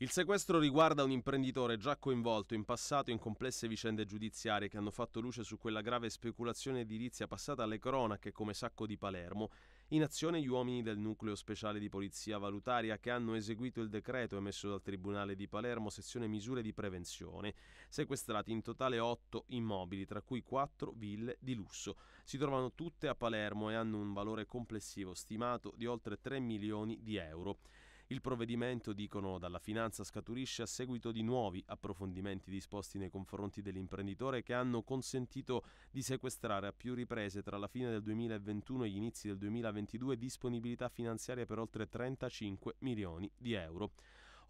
Il sequestro riguarda un imprenditore già coinvolto in passato in complesse vicende giudiziarie che hanno fatto luce su quella grave speculazione edilizia passata alle cronache come sacco di Palermo. In azione gli uomini del nucleo speciale di polizia valutaria che hanno eseguito il decreto emesso dal Tribunale di Palermo sezione misure di prevenzione, sequestrati in totale otto immobili, tra cui quattro ville di lusso. Si trovano tutte a Palermo e hanno un valore complessivo stimato di oltre 3 milioni di euro. Il provvedimento, dicono dalla finanza, scaturisce a seguito di nuovi approfondimenti disposti nei confronti dell'imprenditore che hanno consentito di sequestrare a più riprese tra la fine del 2021 e gli inizi del 2022 disponibilità finanziarie per oltre 35 milioni di euro.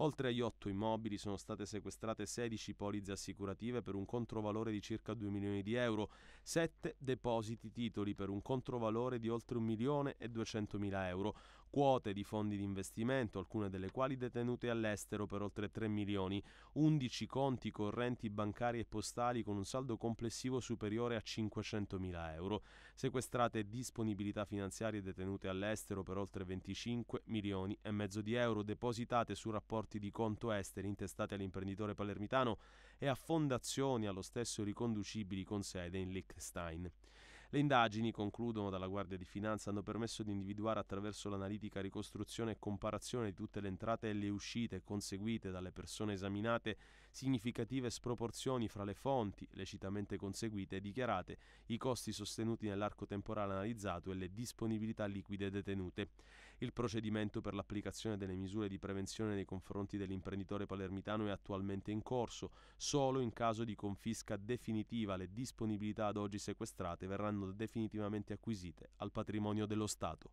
Oltre agli otto immobili sono state sequestrate 16 polizze assicurative per un controvalore di circa 2 milioni di euro, 7 depositi titoli per un controvalore di oltre 1 milione e 200 mila euro, quote di fondi di investimento, alcune delle quali detenute all'estero per oltre 3 milioni, 11 conti correnti bancari e postali con un saldo complessivo superiore a 500 mila euro, sequestrate disponibilità finanziarie detenute all'estero per oltre 25 milioni e mezzo di euro, depositate su rapporto rapporti di conto esteri intestati all'imprenditore palermitano e a fondazioni allo stesso riconducibili con sede in Liechtenstein. Le indagini, concludono dalla Guardia di Finanza, hanno permesso di individuare attraverso l'analitica ricostruzione e comparazione di tutte le entrate e le uscite conseguite dalle persone esaminate significative sproporzioni fra le fonti lecitamente conseguite e dichiarate, i costi sostenuti nell'arco temporale analizzato e le disponibilità liquide detenute. Il procedimento per l'applicazione delle misure di prevenzione nei confronti dell'imprenditore palermitano è attualmente in corso. Solo in caso di confisca definitiva le disponibilità ad oggi sequestrate verranno definitivamente acquisite al patrimonio dello Stato.